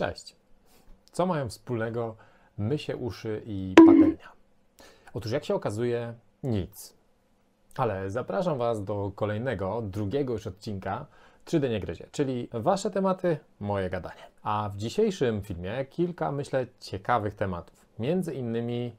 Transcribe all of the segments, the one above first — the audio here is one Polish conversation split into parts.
Cześć. Co mają wspólnego mysie uszy i patelnia? Otóż, jak się okazuje, nic. Ale zapraszam Was do kolejnego, drugiego już odcinka 3D Nie Gryzie, czyli Wasze tematy, moje gadanie. A w dzisiejszym filmie kilka, myślę, ciekawych tematów. Między innymi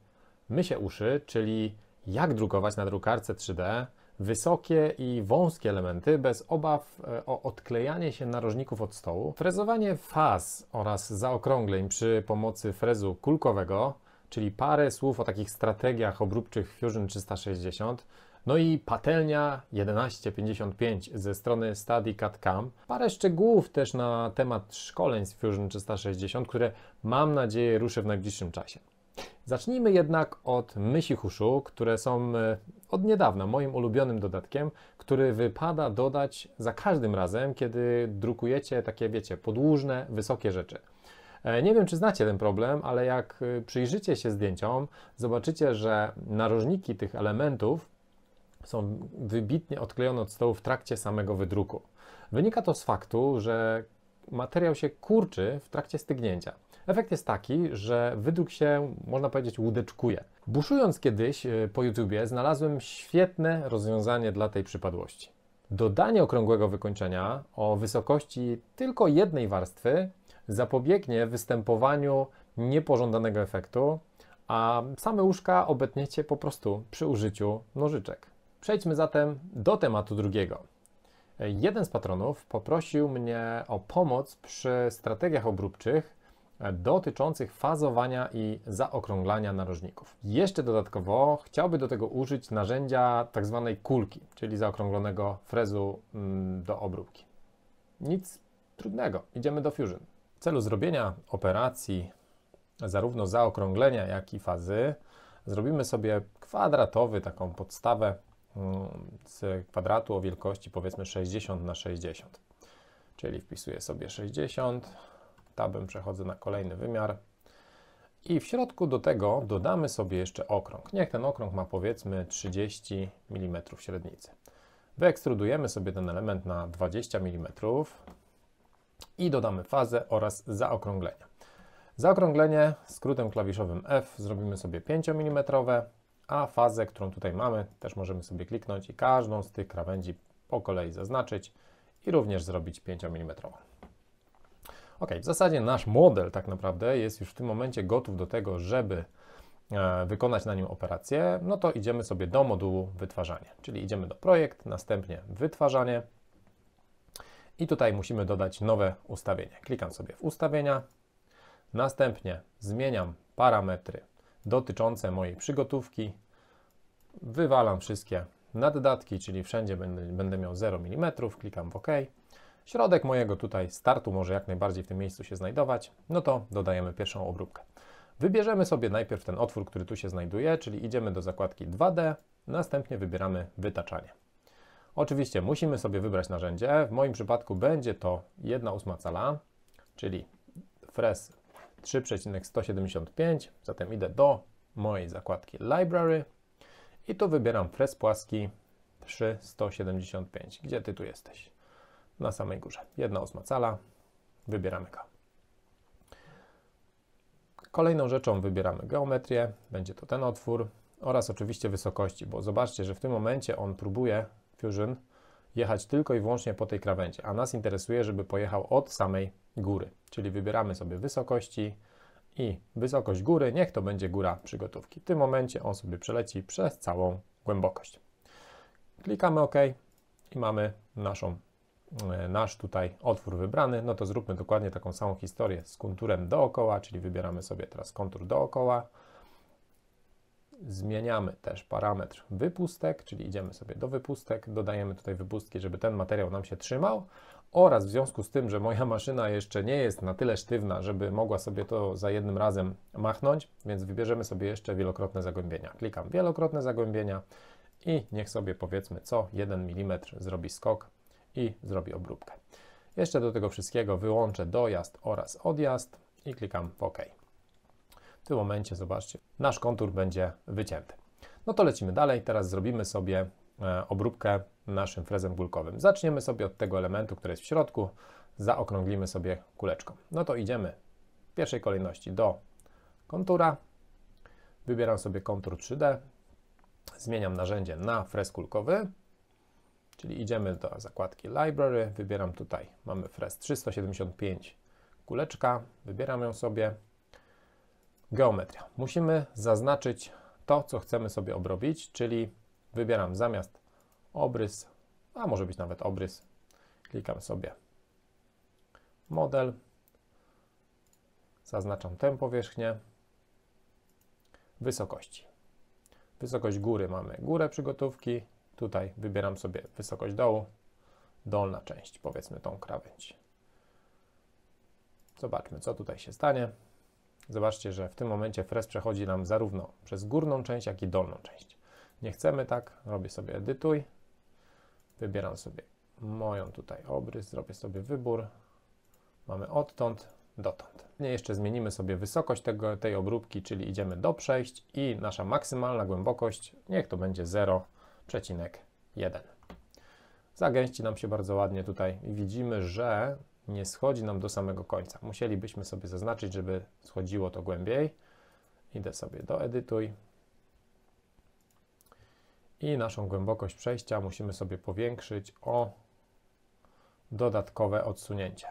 mysie uszy, czyli jak drukować na drukarce 3D, wysokie i wąskie elementy bez obaw e, o odklejanie się narożników od stołu, frezowanie faz oraz zaokrągleń przy pomocy frezu kulkowego, czyli parę słów o takich strategiach obróbczych Fusion 360, no i patelnia 1155 ze strony StudyCAD.com. Parę szczegółów też na temat szkoleń z Fusion 360, które mam nadzieję ruszę w najbliższym czasie. Zacznijmy jednak od myśli huszu, które są e, od niedawna moim ulubionym dodatkiem, który wypada dodać za każdym razem, kiedy drukujecie takie, wiecie, podłużne, wysokie rzeczy. E, nie wiem, czy znacie ten problem, ale jak e, przyjrzycie się zdjęciom, zobaczycie, że narożniki tych elementów są wybitnie odklejone od stołu w trakcie samego wydruku. Wynika to z faktu, że materiał się kurczy w trakcie stygnięcia. Efekt jest taki, że wydruk się, można powiedzieć, łódeczkuje. Buszując kiedyś e, po YouTubie, znalazłem świetne rozwiązanie dla tej przypadłości. Dodanie okrągłego wykończenia o wysokości tylko jednej warstwy zapobiegnie występowaniu niepożądanego efektu, a same łóżka obetniecie po prostu przy użyciu nożyczek. Przejdźmy zatem do tematu drugiego. Jeden z patronów poprosił mnie o pomoc przy strategiach obróbczych dotyczących fazowania i zaokrąglania narożników. Jeszcze dodatkowo chciałby do tego użyć narzędzia tzw. Tak kulki, czyli zaokrąglonego frezu mm, do obróbki. Nic trudnego, idziemy do Fusion. W celu zrobienia operacji zarówno zaokrąglenia, jak i fazy, zrobimy sobie kwadratowy taką podstawę z kwadratu o wielkości powiedzmy 60 na 60. Czyli wpisuję sobie 60, tabem przechodzę na kolejny wymiar i w środku do tego dodamy sobie jeszcze okrąg. Niech ten okrąg ma powiedzmy 30 mm średnicy. Wyekstrudujemy sobie ten element na 20 mm i dodamy fazę oraz zaokrąglenie. Zaokrąglenie skrótem klawiszowym F zrobimy sobie 5 mm, a fazę, którą tutaj mamy, też możemy sobie kliknąć i każdą z tych krawędzi po kolei zaznaczyć i również zrobić 5 mm. Ok, w zasadzie nasz model tak naprawdę jest już w tym momencie gotów do tego, żeby e, wykonać na nim operację, no to idziemy sobie do modułu wytwarzanie, czyli idziemy do projekt, następnie wytwarzanie i tutaj musimy dodać nowe ustawienie. Klikam sobie w ustawienia, następnie zmieniam parametry dotyczące mojej przygotówki. Wywalam wszystkie naddatki, czyli wszędzie będę, będę miał 0 mm, klikam w OK. Środek mojego tutaj startu może jak najbardziej w tym miejscu się znajdować, no to dodajemy pierwszą obróbkę. Wybierzemy sobie najpierw ten otwór, który tu się znajduje, czyli idziemy do zakładki 2D, następnie wybieramy wytaczanie. Oczywiście musimy sobie wybrać narzędzie, w moim przypadku będzie to 1,8 cala, czyli Fres 3,175, zatem idę do mojej zakładki Library i tu wybieram fres płaski 3175. Gdzie Ty tu jesteś? Na samej górze. Jedna ósma cala. Wybieramy go. Kolejną rzeczą wybieramy geometrię. Będzie to ten otwór oraz oczywiście wysokości, bo zobaczcie, że w tym momencie on próbuje Fusion jechać tylko i wyłącznie po tej krawędzi, a nas interesuje, żeby pojechał od samej góry czyli wybieramy sobie wysokości i wysokość góry, niech to będzie góra przygotówki. W tym momencie on sobie przeleci przez całą głębokość. Klikamy OK i mamy naszą, e, nasz tutaj otwór wybrany. No to zróbmy dokładnie taką samą historię z konturem dookoła, czyli wybieramy sobie teraz kontur dookoła. Zmieniamy też parametr wypustek, czyli idziemy sobie do wypustek, dodajemy tutaj wypustki, żeby ten materiał nam się trzymał, oraz w związku z tym, że moja maszyna jeszcze nie jest na tyle sztywna, żeby mogła sobie to za jednym razem machnąć, więc wybierzemy sobie jeszcze wielokrotne zagłębienia. Klikam wielokrotne zagłębienia i niech sobie powiedzmy co 1 mm zrobi skok i zrobi obróbkę. Jeszcze do tego wszystkiego wyłączę dojazd oraz odjazd i klikam OK. W tym momencie, zobaczcie, nasz kontur będzie wycięty. No to lecimy dalej. Teraz zrobimy sobie E, obróbkę naszym frezem gulkowym. Zaczniemy sobie od tego elementu, który jest w środku, zaokrąglimy sobie kuleczką. No to idziemy w pierwszej kolejności do kontura, wybieram sobie kontur 3D, zmieniam narzędzie na frez kulkowy, czyli idziemy do zakładki Library, wybieram tutaj, mamy frez 375 kuleczka, wybieram ją sobie, geometria. Musimy zaznaczyć to, co chcemy sobie obrobić, czyli Wybieram zamiast obrys, a może być nawet obrys. Klikam sobie model. Zaznaczam tę powierzchnię. Wysokości. Wysokość góry mamy górę przygotówki. Tutaj wybieram sobie wysokość dołu. Dolna część, powiedzmy tą krawędź. Zobaczmy, co tutaj się stanie. Zobaczcie, że w tym momencie frez przechodzi nam zarówno przez górną część, jak i dolną część. Nie chcemy tak, robię sobie edytuj, wybieram sobie moją tutaj obrys, zrobię sobie wybór, mamy odtąd dotąd. Jeszcze zmienimy sobie wysokość tego, tej obróbki, czyli idziemy do przejść i nasza maksymalna głębokość, niech to będzie 0,1. Zagęści nam się bardzo ładnie tutaj i widzimy, że nie schodzi nam do samego końca. Musielibyśmy sobie zaznaczyć, żeby schodziło to głębiej. Idę sobie do edytuj, i naszą głębokość przejścia musimy sobie powiększyć o dodatkowe odsunięcie.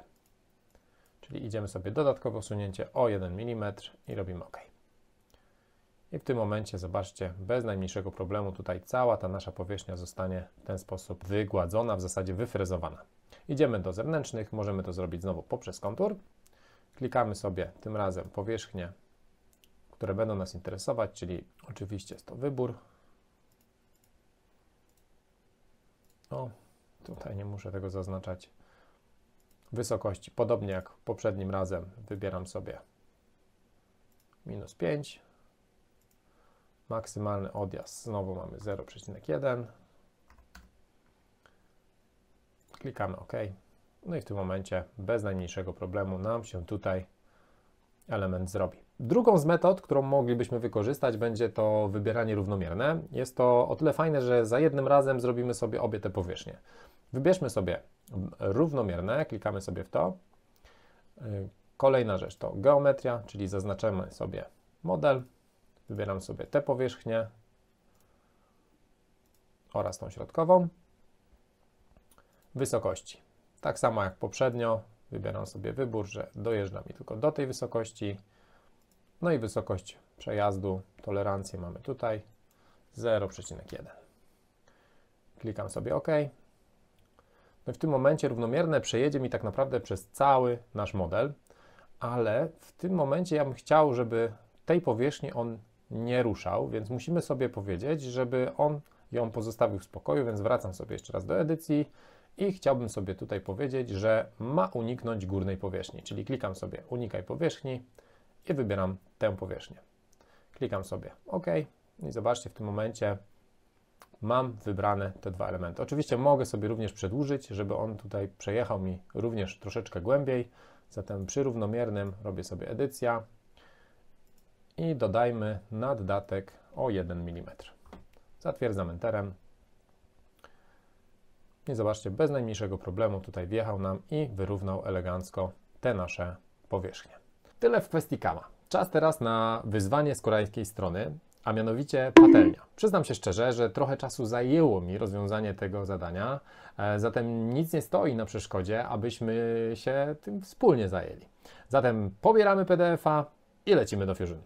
Czyli idziemy sobie dodatkowe osunięcie o 1 mm i robimy OK. I w tym momencie, zobaczcie, bez najmniejszego problemu tutaj cała ta nasza powierzchnia zostanie w ten sposób wygładzona, w zasadzie wyfrezowana. Idziemy do zewnętrznych, możemy to zrobić znowu poprzez kontur. Klikamy sobie tym razem powierzchnie, które będą nas interesować, czyli oczywiście jest to wybór, O, no, tutaj nie muszę tego zaznaczać. Wysokości, podobnie jak poprzednim razem, wybieram sobie minus 5. Maksymalny odjazd, znowu mamy 0,1. Klikamy OK. No i w tym momencie bez najmniejszego problemu nam się tutaj element zrobi. Drugą z metod, którą moglibyśmy wykorzystać, będzie to wybieranie równomierne. Jest to o tyle fajne, że za jednym razem zrobimy sobie obie te powierzchnie. Wybierzmy sobie równomierne, klikamy sobie w to. Kolejna rzecz to geometria, czyli zaznaczamy sobie model, wybieram sobie tę powierzchnię oraz tą środkową. Wysokości. Tak samo jak poprzednio, wybieram sobie wybór, że dojeżdża mi tylko do tej wysokości. No i wysokość przejazdu, tolerancję mamy tutaj 0,1. Klikam sobie OK. No i w tym momencie równomierne przejedzie mi tak naprawdę przez cały nasz model, ale w tym momencie ja bym chciał, żeby tej powierzchni on nie ruszał, więc musimy sobie powiedzieć, żeby on ją pozostawił w spokoju, więc wracam sobie jeszcze raz do edycji i chciałbym sobie tutaj powiedzieć, że ma uniknąć górnej powierzchni, czyli klikam sobie unikaj powierzchni i wybieram tę powierzchnię. Klikam sobie OK i zobaczcie w tym momencie mam wybrane te dwa elementy. Oczywiście mogę sobie również przedłużyć, żeby on tutaj przejechał mi również troszeczkę głębiej. Zatem przy równomiernym robię sobie edycja i dodajmy naddatek o 1 mm. Zatwierdzam Enterem. I zobaczcie, bez najmniejszego problemu tutaj wjechał nam i wyrównał elegancko te nasze powierzchnie. Tyle w kwestii kama. Czas teraz na wyzwanie z koreańskiej strony, a mianowicie patelnia. Przyznam się szczerze, że trochę czasu zajęło mi rozwiązanie tego zadania, e, zatem nic nie stoi na przeszkodzie, abyśmy się tym wspólnie zajęli. Zatem pobieramy PDF-a i lecimy do Fusion.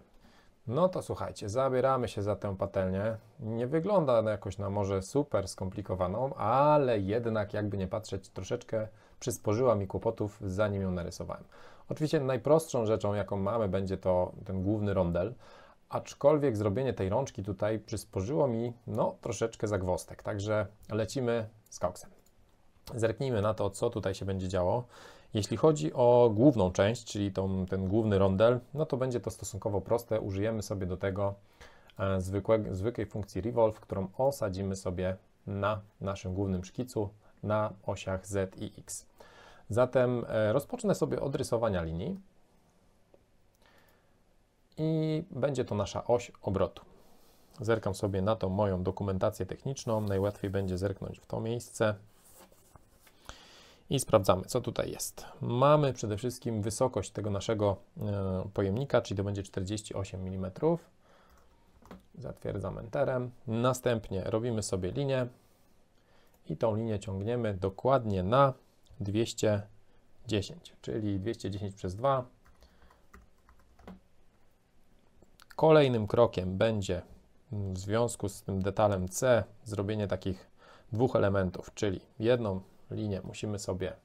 No to słuchajcie, zabieramy się za tę patelnię. Nie wygląda ona jakoś na może super skomplikowaną, ale jednak jakby nie patrzeć, troszeczkę przysporzyła mi kłopotów zanim ją narysowałem. Oczywiście najprostszą rzeczą, jaką mamy, będzie to ten główny rondel, aczkolwiek zrobienie tej rączki tutaj przysporzyło mi no, troszeczkę zagwostek, także lecimy z koksem. Zerknijmy na to, co tutaj się będzie działo. Jeśli chodzi o główną część, czyli tą, ten główny rondel, no to będzie to stosunkowo proste. Użyjemy sobie do tego e, zwykłe, zwykłej funkcji revolve, którą osadzimy sobie na naszym głównym szkicu na osiach Z i X. Zatem e, rozpocznę sobie od rysowania linii i będzie to nasza oś obrotu. Zerkam sobie na tą moją dokumentację techniczną. Najłatwiej będzie zerknąć w to miejsce. I sprawdzamy, co tutaj jest. Mamy przede wszystkim wysokość tego naszego e, pojemnika, czyli to będzie 48 mm. Zatwierdzam Enterem. Następnie robimy sobie linię i tą linię ciągniemy dokładnie na 210, czyli 210 przez 2. Kolejnym krokiem będzie w związku z tym detalem C zrobienie takich dwóch elementów, czyli jedną linię musimy sobie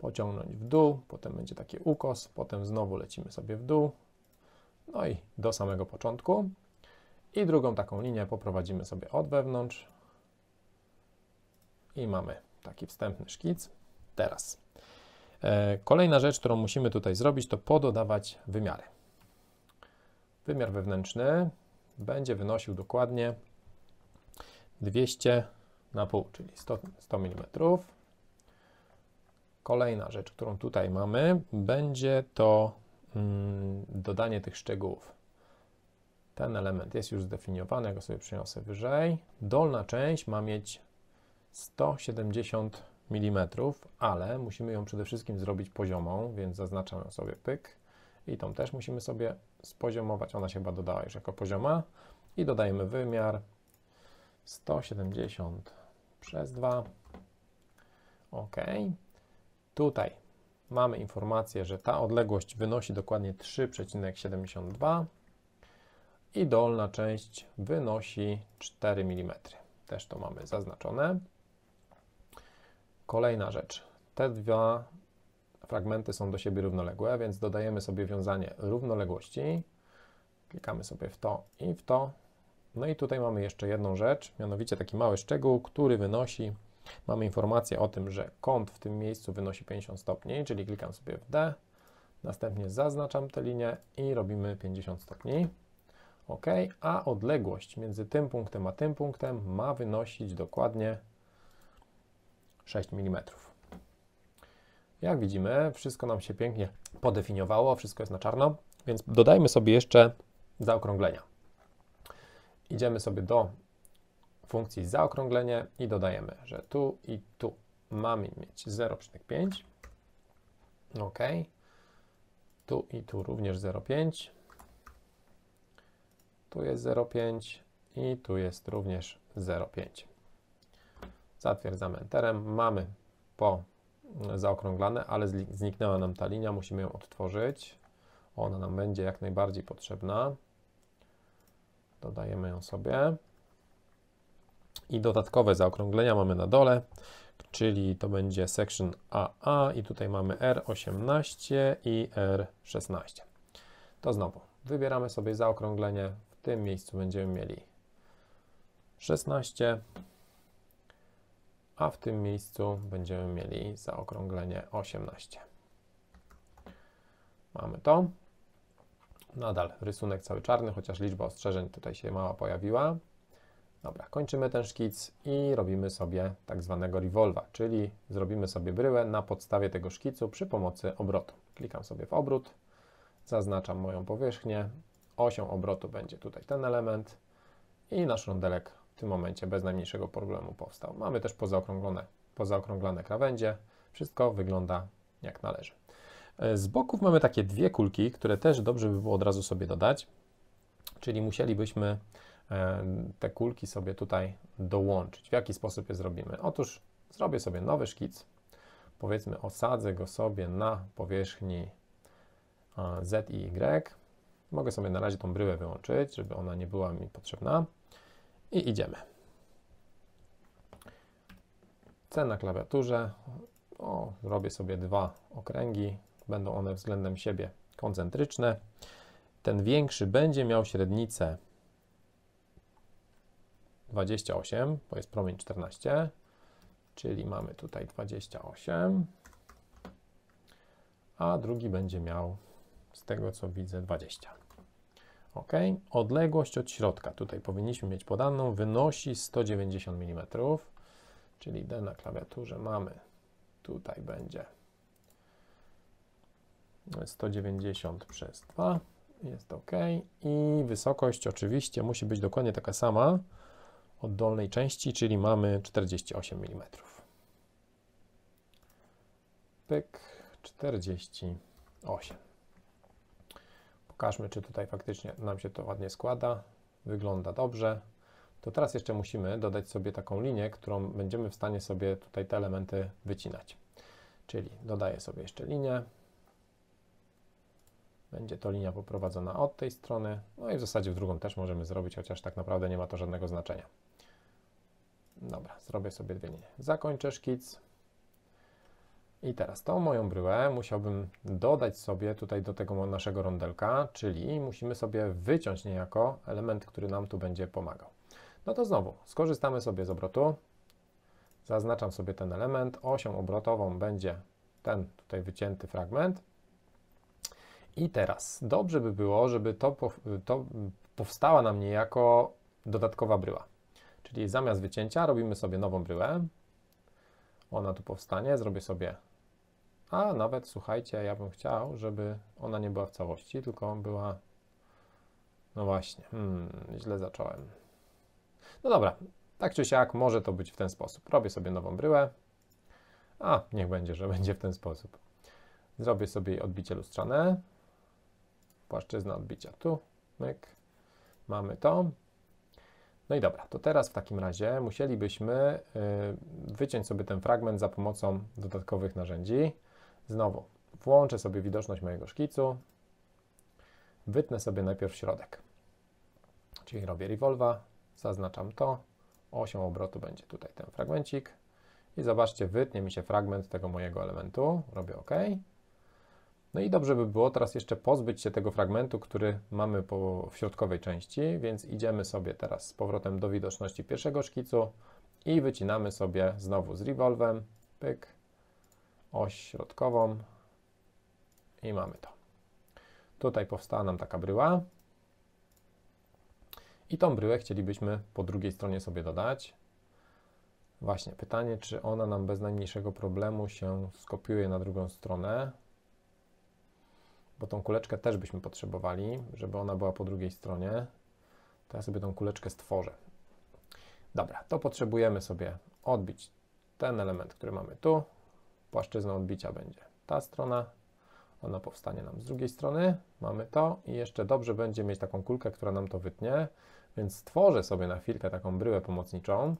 pociągnąć w dół, potem będzie taki ukos, potem znowu lecimy sobie w dół, no i do samego początku. I drugą taką linię poprowadzimy sobie od wewnątrz i mamy taki wstępny szkic teraz. E, kolejna rzecz, którą musimy tutaj zrobić, to pododawać wymiary. Wymiar wewnętrzny będzie wynosił dokładnie 200 na pół, czyli 100, 100 mm. Kolejna rzecz, którą tutaj mamy, będzie to mm, dodanie tych szczegółów. Ten element jest już zdefiniowany, ja go sobie przyniosę wyżej. Dolna część ma mieć 170 mm, ale musimy ją przede wszystkim zrobić poziomą, więc zaznaczam sobie pyk i tą też musimy sobie spoziomować, ona się chyba dodała już jako pozioma i dodajemy wymiar 170 przez 2. OK. Tutaj mamy informację, że ta odległość wynosi dokładnie 3,72 i dolna część wynosi 4 mm. Też to mamy zaznaczone. Kolejna rzecz. Te dwa fragmenty są do siebie równoległe, więc dodajemy sobie wiązanie równoległości. Klikamy sobie w to i w to. No i tutaj mamy jeszcze jedną rzecz, mianowicie taki mały szczegół, który wynosi, mamy informację o tym, że kąt w tym miejscu wynosi 50 stopni, czyli klikam sobie w D, następnie zaznaczam tę linię i robimy 50 stopni. OK, a odległość między tym punktem a tym punktem ma wynosić dokładnie 6 mm. Jak widzimy, wszystko nam się pięknie podefiniowało, wszystko jest na czarno, więc dodajmy sobie jeszcze zaokrąglenia. Idziemy sobie do funkcji zaokrąglenie i dodajemy, że tu i tu mamy mieć 0,5. OK. Tu i tu również 0,5. Tu jest 0,5 i tu jest również 0,5. Zatwierdzamy Enterem. Mamy po mm, zaokrąglane, ale zniknęła nam ta linia, musimy ją odtworzyć. Ona nam będzie jak najbardziej potrzebna. Dodajemy ją sobie. I dodatkowe zaokrąglenia mamy na dole, czyli to będzie section AA i tutaj mamy R18 i R16. To znowu wybieramy sobie zaokrąglenie. W tym miejscu będziemy mieli 16 a w tym miejscu będziemy mieli zaokrąglenie 18. Mamy to. Nadal rysunek cały czarny, chociaż liczba ostrzeżeń tutaj się mała pojawiła. Dobra, kończymy ten szkic i robimy sobie tak zwanego revolva, czyli zrobimy sobie bryłę na podstawie tego szkicu przy pomocy obrotu. Klikam sobie w obrót, zaznaczam moją powierzchnię, osią obrotu będzie tutaj ten element i nasz rondelek w tym momencie bez najmniejszego problemu powstał. Mamy też pozaokrąglone, krawędzie. Wszystko wygląda jak należy. E, z boków mamy takie dwie kulki, które też dobrze by było od razu sobie dodać, czyli musielibyśmy e, te kulki sobie tutaj dołączyć. W jaki sposób je zrobimy? Otóż zrobię sobie nowy szkic, powiedzmy osadzę go sobie na powierzchni e, Z i Y. Mogę sobie na razie tą bryłę wyłączyć, żeby ona nie była mi potrzebna i idziemy. C na klawiaturze. O, robię sobie dwa okręgi. Będą one względem siebie koncentryczne. Ten większy będzie miał średnicę 28, bo jest promień 14, czyli mamy tutaj 28, a drugi będzie miał, z tego co widzę, 20. Ok, odległość od środka, tutaj powinniśmy mieć podaną, wynosi 190 mm, czyli D na klawiaturze mamy, tutaj będzie 190 no przez 2, jest ok. I wysokość oczywiście musi być dokładnie taka sama od dolnej części, czyli mamy 48 mm. Pyk, 48. Pokażmy, czy tutaj faktycznie nam się to ładnie składa. Wygląda dobrze. To teraz jeszcze musimy dodać sobie taką linię, którą będziemy w stanie sobie tutaj te elementy wycinać. Czyli dodaję sobie jeszcze linię. Będzie to linia poprowadzona od tej strony. No i w zasadzie w drugą też możemy zrobić, chociaż tak naprawdę nie ma to żadnego znaczenia. Dobra, zrobię sobie dwie linie. Zakończę szkic. I teraz tą moją bryłę musiałbym dodać sobie tutaj do tego naszego rondelka, czyli musimy sobie wyciąć niejako element, który nam tu będzie pomagał. No to znowu, skorzystamy sobie z obrotu. Zaznaczam sobie ten element. Osią obrotową będzie ten tutaj wycięty fragment. I teraz dobrze by było, żeby to, to powstała nam niejako dodatkowa bryła. Czyli zamiast wycięcia robimy sobie nową bryłę. Ona tu powstanie. Zrobię sobie a nawet słuchajcie, ja bym chciał, żeby ona nie była w całości, tylko była. No właśnie, hmm, źle zacząłem. No dobra, tak czy siak, może to być w ten sposób. Robię sobie nową bryłę. A, niech będzie, że będzie w ten sposób. Zrobię sobie odbicie lustrzane. Płaszczyzna odbicia tu, myk. Mamy to. No i dobra, to teraz w takim razie musielibyśmy y, wyciąć sobie ten fragment za pomocą dodatkowych narzędzi. Znowu włączę sobie widoczność mojego szkicu, wytnę sobie najpierw środek, czyli robię rewolwa, zaznaczam to, osią obrotu będzie tutaj ten fragmencik i zobaczcie, wytnie mi się fragment tego mojego elementu, robię OK. No i dobrze by było teraz jeszcze pozbyć się tego fragmentu, który mamy po, w środkowej części, więc idziemy sobie teraz z powrotem do widoczności pierwszego szkicu i wycinamy sobie znowu z rewolwem. pyk, oś środkową i mamy to. Tutaj powstała nam taka bryła i tą bryłę chcielibyśmy po drugiej stronie sobie dodać. Właśnie, pytanie, czy ona nam bez najmniejszego problemu się skopiuje na drugą stronę, bo tą kuleczkę też byśmy potrzebowali, żeby ona była po drugiej stronie. To ja sobie tą kuleczkę stworzę. Dobra, to potrzebujemy sobie odbić ten element, który mamy tu, płaszczyzna odbicia będzie ta strona, ona powstanie nam z drugiej strony, mamy to i jeszcze dobrze będzie mieć taką kulkę, która nam to wytnie, więc stworzę sobie na chwilkę taką bryłę pomocniczą,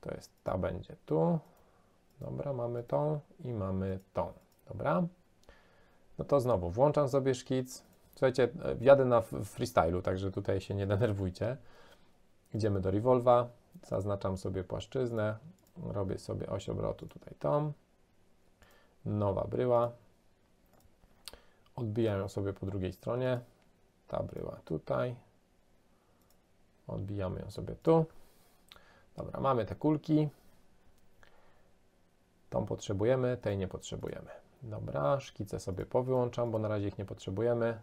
to jest ta będzie tu, dobra, mamy tą i mamy tą, dobra. No to znowu włączam sobie szkic, słuchajcie, jadę na freestylu, także tutaj się nie denerwujcie. Idziemy do Revolva, zaznaczam sobie płaszczyznę, robię sobie oś obrotu tutaj tą, nowa bryła. Odbijam ją sobie po drugiej stronie. Ta bryła tutaj. Odbijamy ją sobie tu. Dobra, mamy te kulki. Tą potrzebujemy, tej nie potrzebujemy. Dobra, szkice sobie powyłączam, bo na razie ich nie potrzebujemy.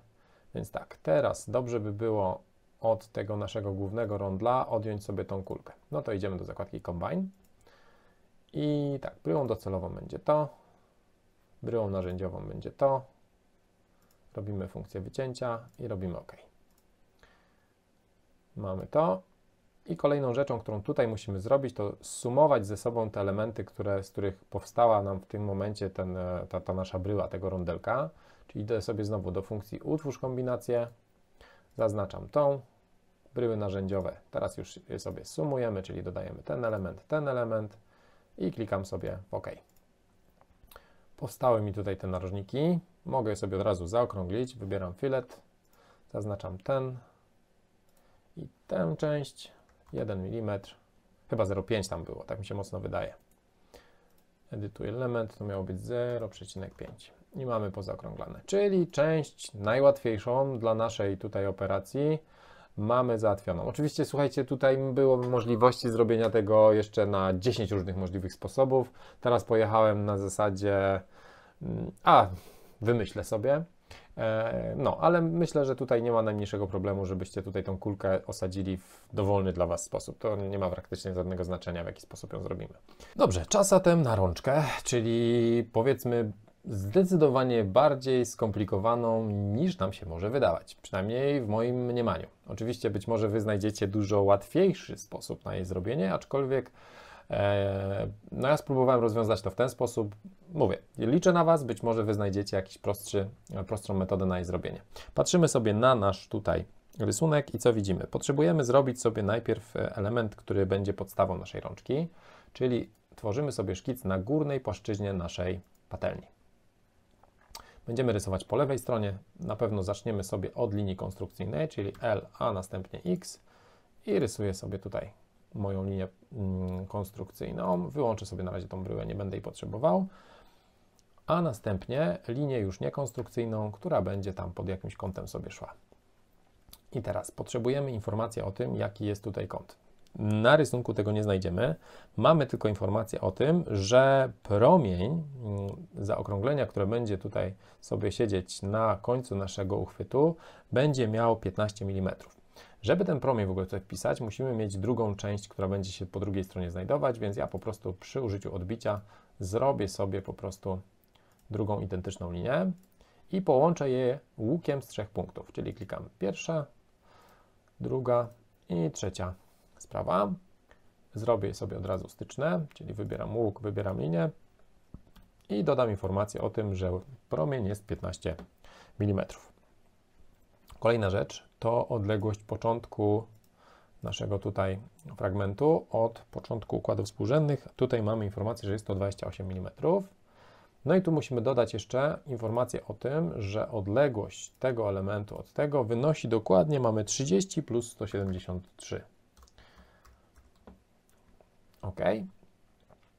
Więc tak, teraz dobrze by było od tego naszego głównego rondla odjąć sobie tą kulkę. No to idziemy do zakładki Combine. I tak, bryłą docelową będzie to. Bryłą narzędziową będzie to. Robimy funkcję wycięcia i robimy OK. Mamy to. I kolejną rzeczą, którą tutaj musimy zrobić, to sumować ze sobą te elementy, które, z których powstała nam w tym momencie ten, e, ta, ta nasza bryła tego rondelka. Czyli idę sobie znowu do funkcji utwórz kombinację, zaznaczam tą, bryły narzędziowe. Teraz już sobie sumujemy, czyli dodajemy ten element, ten element i klikam sobie w OK. Powstały mi tutaj te narożniki. Mogę je sobie od razu zaokrąglić. Wybieram filet, zaznaczam ten i tę część, 1 mm, chyba 0,5 tam było, tak mi się mocno wydaje. Edytuję element, to miało być 0,5 i mamy pozaokrąglane, czyli część najłatwiejszą dla naszej tutaj operacji, mamy załatwioną. Oczywiście, słuchajcie, tutaj było możliwości zrobienia tego jeszcze na 10 różnych możliwych sposobów. Teraz pojechałem na zasadzie, mm, a wymyślę sobie. E, no, ale myślę, że tutaj nie ma najmniejszego problemu, żebyście tutaj tą kulkę osadzili w dowolny dla Was sposób. To nie ma praktycznie żadnego znaczenia, w jaki sposób ją zrobimy. Dobrze, czas zatem na rączkę, czyli powiedzmy zdecydowanie bardziej skomplikowaną niż nam się może wydawać, przynajmniej w moim mniemaniu. Oczywiście być może Wy znajdziecie dużo łatwiejszy sposób na jej zrobienie, aczkolwiek e, no ja spróbowałem rozwiązać to w ten sposób. Mówię, liczę na Was, być może Wy znajdziecie jakiś prostszy, prostszą metodę na jej zrobienie. Patrzymy sobie na nasz tutaj rysunek i co widzimy? Potrzebujemy zrobić sobie najpierw e, element, który będzie podstawą naszej rączki, czyli tworzymy sobie szkic na górnej płaszczyźnie naszej patelni. Będziemy rysować po lewej stronie. Na pewno zaczniemy sobie od linii konstrukcyjnej, czyli L, a następnie X. I rysuję sobie tutaj moją linię mm, konstrukcyjną. Wyłączę sobie na razie tą bryłę, nie będę jej potrzebował. A następnie linię już niekonstrukcyjną, która będzie tam pod jakimś kątem sobie szła. I teraz potrzebujemy informacji o tym, jaki jest tutaj kąt. Na rysunku tego nie znajdziemy. Mamy tylko informację o tym, że promień mm, zaokrąglenia, które będzie tutaj sobie siedzieć na końcu naszego uchwytu, będzie miał 15 mm. Żeby ten promień w ogóle tutaj wpisać, musimy mieć drugą część, która będzie się po drugiej stronie znajdować, więc ja po prostu przy użyciu odbicia zrobię sobie po prostu drugą identyczną linię i połączę je łukiem z trzech punktów, czyli klikam pierwsza, druga i trzecia sprawa. Zrobię sobie od razu styczne, czyli wybieram łuk, wybieram linię i dodam informację o tym, że promień jest 15 mm. Kolejna rzecz to odległość początku naszego tutaj fragmentu od początku układów współrzędnych. Tutaj mamy informację, że jest to 28 mm. No i tu musimy dodać jeszcze informację o tym, że odległość tego elementu od tego wynosi dokładnie, mamy 30 plus 173. OK.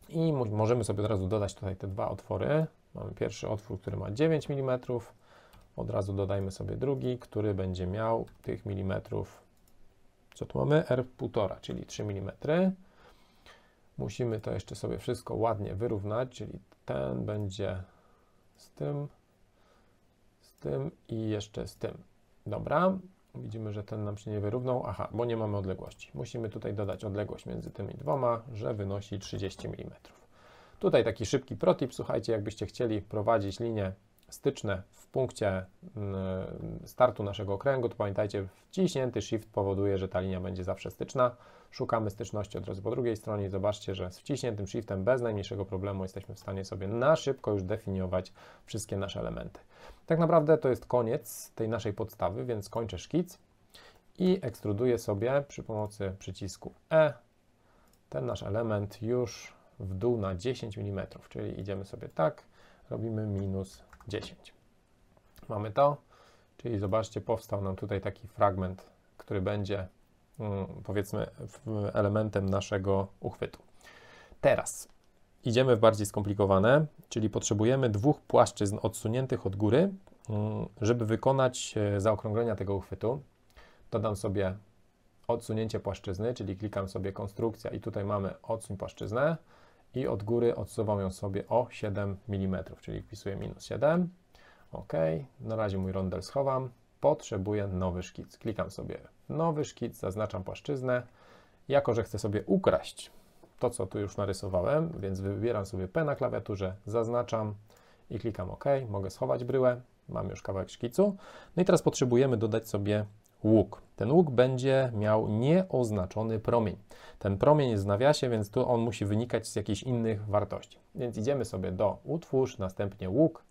I możemy sobie od razu dodać tutaj te dwa otwory. Mamy pierwszy otwór, który ma 9 mm. Od razu dodajmy sobie drugi, który będzie miał tych milimetrów, co tu mamy? R1,5, czyli 3 mm. Musimy to jeszcze sobie wszystko ładnie wyrównać, czyli ten będzie z tym, z tym i jeszcze z tym. Dobra, Widzimy, że ten nam się nie wyrównał. Aha, bo nie mamy odległości. Musimy tutaj dodać odległość między tymi dwoma, że wynosi 30 mm. Tutaj taki szybki protip, słuchajcie, jakbyście chcieli prowadzić linię styczne w punkcie mm, startu naszego okręgu, to pamiętajcie, wciśnięty shift powoduje, że ta linia będzie zawsze styczna. Szukamy styczności od razu po drugiej stronie i zobaczcie, że z wciśniętym shiftem bez najmniejszego problemu jesteśmy w stanie sobie na szybko już definiować wszystkie nasze elementy. Tak naprawdę to jest koniec tej naszej podstawy, więc kończę szkic i ekstruduję sobie przy pomocy przycisku E ten nasz element już w dół na 10 mm, czyli idziemy sobie tak, robimy minus 10. Mamy to, czyli zobaczcie, powstał nam tutaj taki fragment, który będzie mm, powiedzmy elementem naszego uchwytu. Teraz idziemy w bardziej skomplikowane, czyli potrzebujemy dwóch płaszczyzn odsuniętych od góry, mm, żeby wykonać e, zaokrąglenia tego uchwytu. Dodam sobie odsunięcie płaszczyzny, czyli klikam sobie konstrukcja i tutaj mamy odsuń płaszczyznę i od góry odsuwam ją sobie o 7 mm, czyli wpisuję minus 7. OK, na razie mój rondel schowam. Potrzebuję nowy szkic. Klikam sobie nowy szkic, zaznaczam płaszczyznę. Jako, że chcę sobie ukraść to, co tu już narysowałem, więc wybieram sobie P na klawiaturze, zaznaczam i klikam OK. Mogę schować bryłę, mam już kawałek szkicu. No i teraz potrzebujemy dodać sobie łuk. Ten łuk będzie miał nieoznaczony promień. Ten promień jest w nawiasie, więc tu on musi wynikać z jakichś innych wartości. Więc idziemy sobie do utwórz, następnie łuk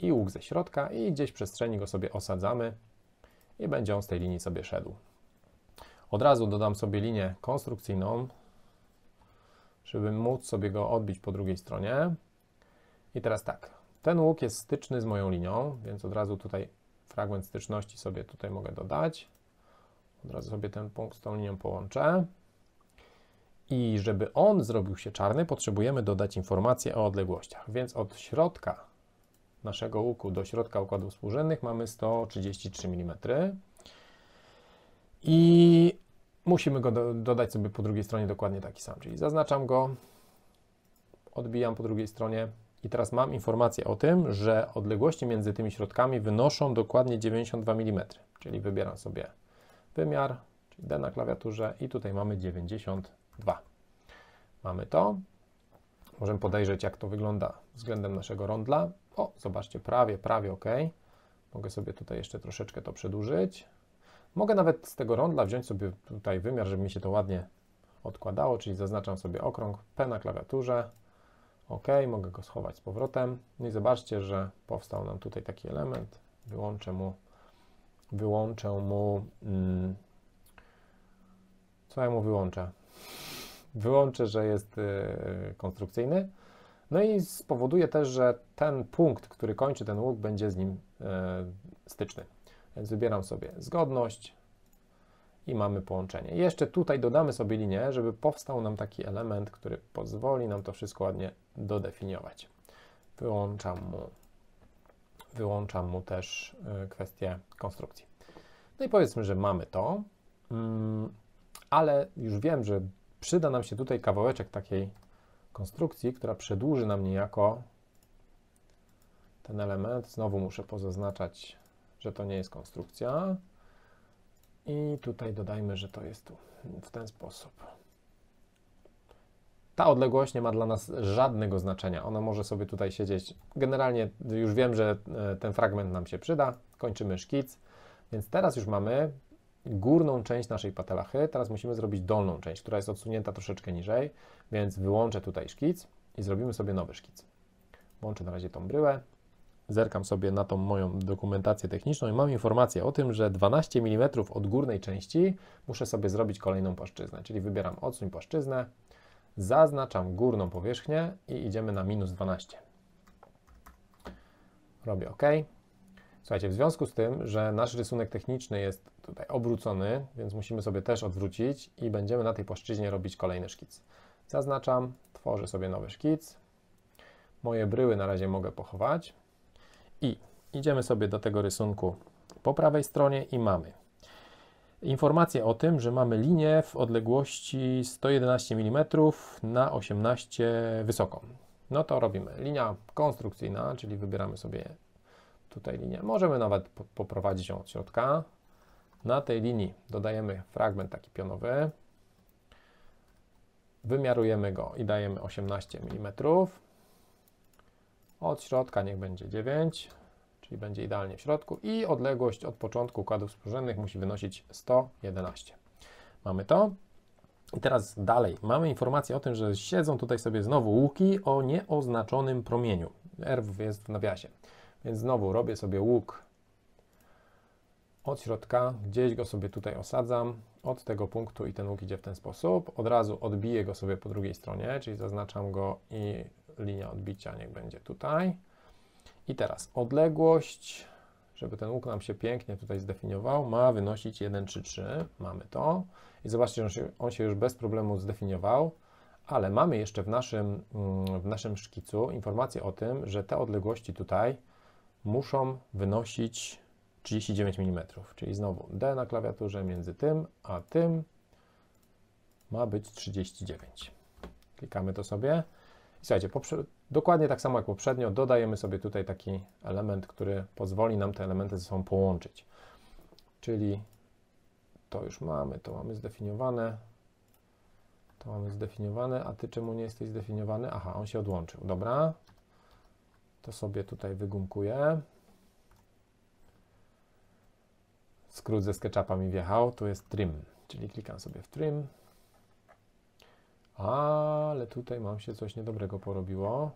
i łuk ze środka i gdzieś w przestrzeni go sobie osadzamy i będzie on z tej linii sobie szedł. Od razu dodam sobie linię konstrukcyjną, żeby móc sobie go odbić po drugiej stronie. I teraz tak, ten łuk jest styczny z moją linią, więc od razu tutaj fragment styczności sobie tutaj mogę dodać. Od razu sobie ten punkt z tą linią połączę. I żeby on zrobił się czarny, potrzebujemy dodać informację o odległościach. Więc od środka naszego łuku do środka układów współrzędnych mamy 133 mm. I musimy go do, dodać sobie po drugiej stronie dokładnie taki sam. Czyli zaznaczam go, odbijam po drugiej stronie i teraz mam informację o tym, że odległości między tymi środkami wynoszą dokładnie 92 mm. Czyli wybieram sobie wymiar, czyli D na klawiaturze i tutaj mamy 92. Mamy to. Możemy podejrzeć, jak to wygląda względem naszego rondla. O, zobaczcie, prawie, prawie ok. Mogę sobie tutaj jeszcze troszeczkę to przedłużyć. Mogę nawet z tego rondla wziąć sobie tutaj wymiar, żeby mi się to ładnie odkładało, czyli zaznaczam sobie okrąg P na klawiaturze. OK, mogę go schować z powrotem. No i zobaczcie, że powstał nam tutaj taki element. Wyłączę mu wyłączę mu. Mm, co ja mu wyłączę? Wyłączę, że jest y, konstrukcyjny. No i spowoduje też, że ten punkt, który kończy ten łuk, będzie z nim e, styczny. Więc wybieram sobie zgodność i mamy połączenie. Jeszcze tutaj dodamy sobie linię, żeby powstał nam taki element, który pozwoli nam to wszystko ładnie dodefiniować. Wyłączam mu wyłączam mu też y, kwestię konstrukcji. No i powiedzmy, że mamy to, mm, ale już wiem, że przyda nam się tutaj kawałeczek takiej konstrukcji, która przedłuży nam niejako ten element. Znowu muszę pozaznaczać, że to nie jest konstrukcja. I tutaj dodajmy, że to jest tu w ten sposób ta odległość nie ma dla nas żadnego znaczenia. Ona może sobie tutaj siedzieć. Generalnie już wiem, że e, ten fragment nam się przyda. Kończymy szkic. Więc teraz już mamy górną część naszej patelachy. Teraz musimy zrobić dolną część, która jest odsunięta troszeczkę niżej. Więc wyłączę tutaj szkic i zrobimy sobie nowy szkic. Włączę na razie tą bryłę. Zerkam sobie na tą moją dokumentację techniczną i mam informację o tym, że 12 mm od górnej części muszę sobie zrobić kolejną płaszczyznę. Czyli wybieram odsuń płaszczyznę, Zaznaczam górną powierzchnię i idziemy na minus 12. Robię OK. Słuchajcie, w związku z tym, że nasz rysunek techniczny jest tutaj obrócony, więc musimy sobie też odwrócić i będziemy na tej płaszczyźnie robić kolejny szkic. Zaznaczam, tworzę sobie nowy szkic. Moje bryły na razie mogę pochować. I idziemy sobie do tego rysunku po prawej stronie i mamy informację o tym, że mamy linię w odległości 111 mm na 18 wysoką. No to robimy linia konstrukcyjna, czyli wybieramy sobie tutaj linię. Możemy nawet poprowadzić ją od środka. Na tej linii dodajemy fragment taki pionowy. Wymiarujemy go i dajemy 18 mm. Od środka niech będzie 9 czyli będzie idealnie w środku i odległość od początku układów sprzężonych musi wynosić 111. Mamy to. I teraz dalej. Mamy informację o tym, że siedzą tutaj sobie znowu łuki o nieoznaczonym promieniu. R jest w nawiasie. Więc znowu robię sobie łuk od środka, gdzieś go sobie tutaj osadzam, od tego punktu i ten łuk idzie w ten sposób. Od razu odbiję go sobie po drugiej stronie, czyli zaznaczam go i linia odbicia niech będzie tutaj. I teraz odległość, żeby ten łuk nam się pięknie tutaj zdefiniował, ma wynosić 1, 3, 3. Mamy to. I zobaczcie, on się, on się już bez problemu zdefiniował, ale mamy jeszcze w naszym, mm, w naszym szkicu informację o tym, że te odległości tutaj muszą wynosić 39 mm, czyli znowu D na klawiaturze między tym a tym ma być 39. Klikamy to sobie. I słuchajcie, Dokładnie tak samo jak poprzednio, dodajemy sobie tutaj taki element, który pozwoli nam te elementy ze sobą połączyć. Czyli to już mamy, to mamy zdefiniowane, to mamy zdefiniowane, a ty czemu nie jesteś zdefiniowany? Aha, on się odłączył, dobra. To sobie tutaj wygumkuję. Skrót ze SketchUpa mi wjechał, tu jest trim, czyli klikam sobie w trim, ale tutaj mam się coś niedobrego porobiło.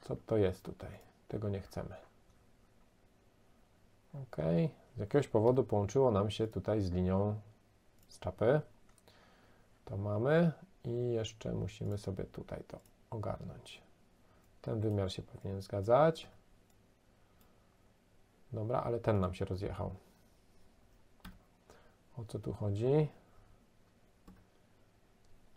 Co to jest tutaj? Tego nie chcemy. Ok. Z jakiegoś powodu połączyło nam się tutaj z linią z czapy. To mamy i jeszcze musimy sobie tutaj to ogarnąć. Ten wymiar się powinien zgadzać. Dobra, ale ten nam się rozjechał. O co tu chodzi?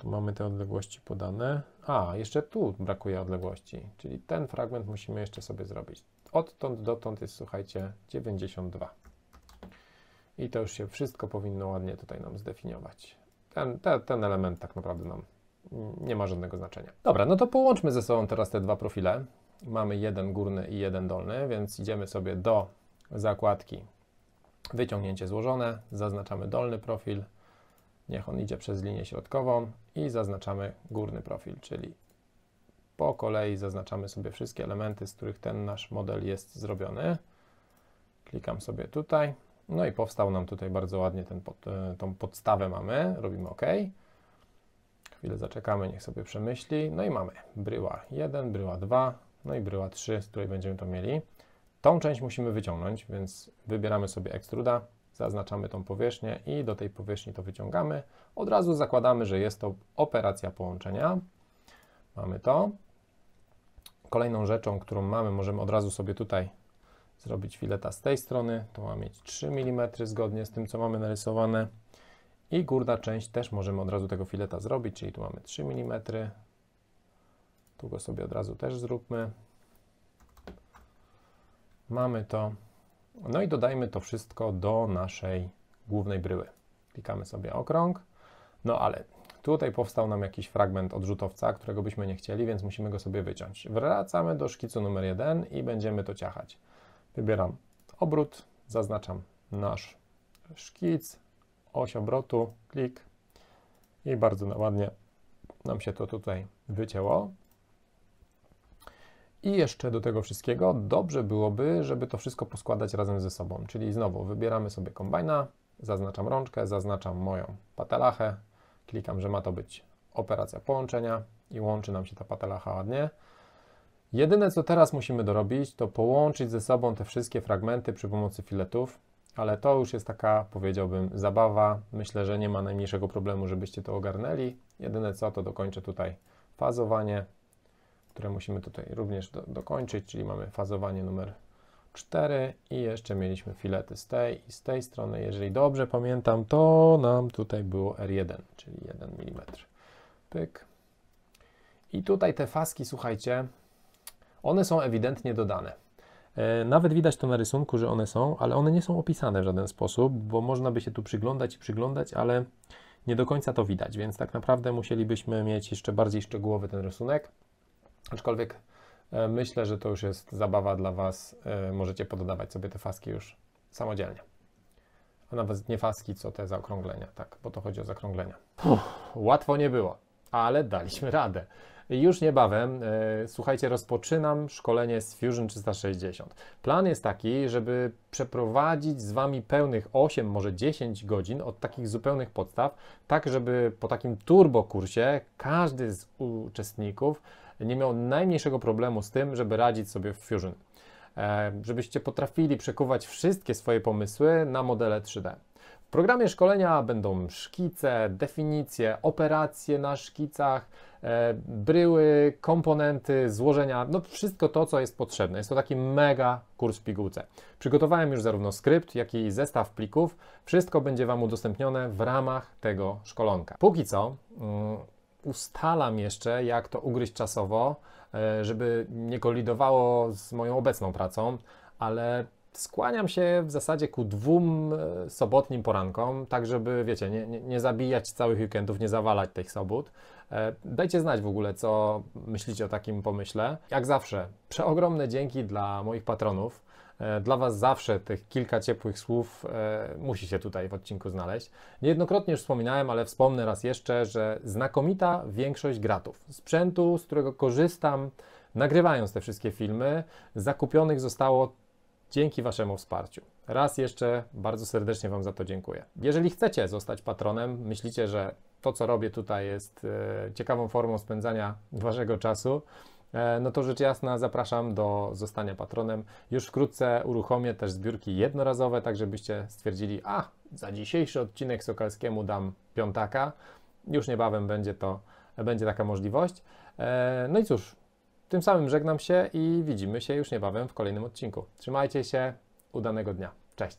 Tu mamy te odległości podane. A, jeszcze tu brakuje odległości, czyli ten fragment musimy jeszcze sobie zrobić. Odtąd dotąd jest, słuchajcie, 92. I to już się wszystko powinno ładnie tutaj nam zdefiniować. Ten, te, ten element tak naprawdę nam nie ma żadnego znaczenia. Dobra, no to połączmy ze sobą teraz te dwa profile. Mamy jeden górny i jeden dolny, więc idziemy sobie do zakładki wyciągnięcie złożone, zaznaczamy dolny profil, niech on idzie przez linię środkową, i zaznaczamy górny profil, czyli po kolei zaznaczamy sobie wszystkie elementy, z których ten nasz model jest zrobiony. Klikam sobie tutaj, no i powstał nam tutaj bardzo ładnie ten pod, e, tą podstawę mamy, robimy OK. Chwilę zaczekamy, niech sobie przemyśli. No i mamy bryła 1, bryła 2, no i bryła 3, z której będziemy to mieli. Tą część musimy wyciągnąć, więc wybieramy sobie ekstruda, zaznaczamy tą powierzchnię i do tej powierzchni to wyciągamy. Od razu zakładamy, że jest to operacja połączenia. Mamy to. Kolejną rzeczą, którą mamy, możemy od razu sobie tutaj zrobić fileta z tej strony. To ma mieć 3 mm zgodnie z tym, co mamy narysowane. I górna część też możemy od razu tego fileta zrobić, czyli tu mamy 3 mm. Tu go sobie od razu też zróbmy. Mamy to. No i dodajmy to wszystko do naszej głównej bryły. Klikamy sobie okrąg. No ale tutaj powstał nam jakiś fragment odrzutowca, którego byśmy nie chcieli, więc musimy go sobie wyciąć. Wracamy do szkicu numer 1 i będziemy to ciachać. Wybieram obrót, zaznaczam nasz szkic, oś obrotu, klik i bardzo ładnie nam się to tutaj wycięło. I jeszcze do tego wszystkiego dobrze byłoby, żeby to wszystko poskładać razem ze sobą. Czyli znowu wybieramy sobie kombajna, zaznaczam rączkę, zaznaczam moją patelachę, klikam, że ma to być operacja połączenia i łączy nam się ta patelacha ładnie. Jedyne co teraz musimy dorobić, to połączyć ze sobą te wszystkie fragmenty przy pomocy filetów, ale to już jest taka, powiedziałbym, zabawa. Myślę, że nie ma najmniejszego problemu, żebyście to ogarnęli. Jedyne co, to dokończę tutaj fazowanie, które musimy tutaj również do, dokończyć, czyli mamy fazowanie numer 4 i jeszcze mieliśmy filety z tej i z tej strony. Jeżeli dobrze pamiętam, to nam tutaj było R1, czyli 1 mm. Pyk. I tutaj te faski, słuchajcie, one są ewidentnie dodane. E, nawet widać to na rysunku, że one są, ale one nie są opisane w żaden sposób, bo można by się tu przyglądać i przyglądać, ale nie do końca to widać, więc tak naprawdę musielibyśmy mieć jeszcze bardziej szczegółowy ten rysunek. Aczkolwiek e, myślę, że to już jest zabawa dla Was. E, możecie pododawać sobie te faski już samodzielnie. A nawet nie faski, co te zaokrąglenia, tak, bo to chodzi o zakrąglenia. Uff, łatwo nie było, ale daliśmy radę. Już niebawem, e, słuchajcie, rozpoczynam szkolenie z Fusion 360. Plan jest taki, żeby przeprowadzić z Wami pełnych 8, może 10 godzin od takich zupełnych podstaw, tak żeby po takim turbo kursie każdy z uczestników nie miał najmniejszego problemu z tym, żeby radzić sobie w Fusion. E, żebyście potrafili przekuwać wszystkie swoje pomysły na modele 3D. W programie szkolenia będą szkice, definicje, operacje na szkicach, e, bryły, komponenty, złożenia, no wszystko to, co jest potrzebne. Jest to taki mega kurs w pigułce. Przygotowałem już zarówno skrypt, jak i zestaw plików. Wszystko będzie Wam udostępnione w ramach tego szkolonka. Póki co mm, ustalam jeszcze, jak to ugryźć czasowo, e, żeby nie kolidowało z moją obecną pracą, ale skłaniam się w zasadzie ku dwóm e, sobotnim porankom, tak żeby, wiecie, nie, nie, nie zabijać całych weekendów, nie zawalać tych sobot. E, dajcie znać w ogóle, co myślicie o takim pomyśle. Jak zawsze, przeogromne dzięki dla moich patronów E, dla Was zawsze tych kilka ciepłych słów e, musi się tutaj w odcinku znaleźć. Niejednokrotnie już wspominałem, ale wspomnę raz jeszcze, że znakomita większość gratów, sprzętu, z którego korzystam, nagrywając te wszystkie filmy, zakupionych zostało dzięki Waszemu wsparciu. Raz jeszcze bardzo serdecznie Wam za to dziękuję. Jeżeli chcecie zostać patronem, myślicie, że to, co robię tutaj, jest e, ciekawą formą spędzania Waszego czasu, E, no to rzecz jasna zapraszam do zostania patronem. Już wkrótce uruchomię też zbiórki jednorazowe, tak żebyście stwierdzili, a za dzisiejszy odcinek Sokalskiemu dam piątaka. Już niebawem będzie to, będzie taka możliwość. E, no i cóż, tym samym żegnam się i widzimy się już niebawem w kolejnym odcinku. Trzymajcie się, udanego dnia. Cześć.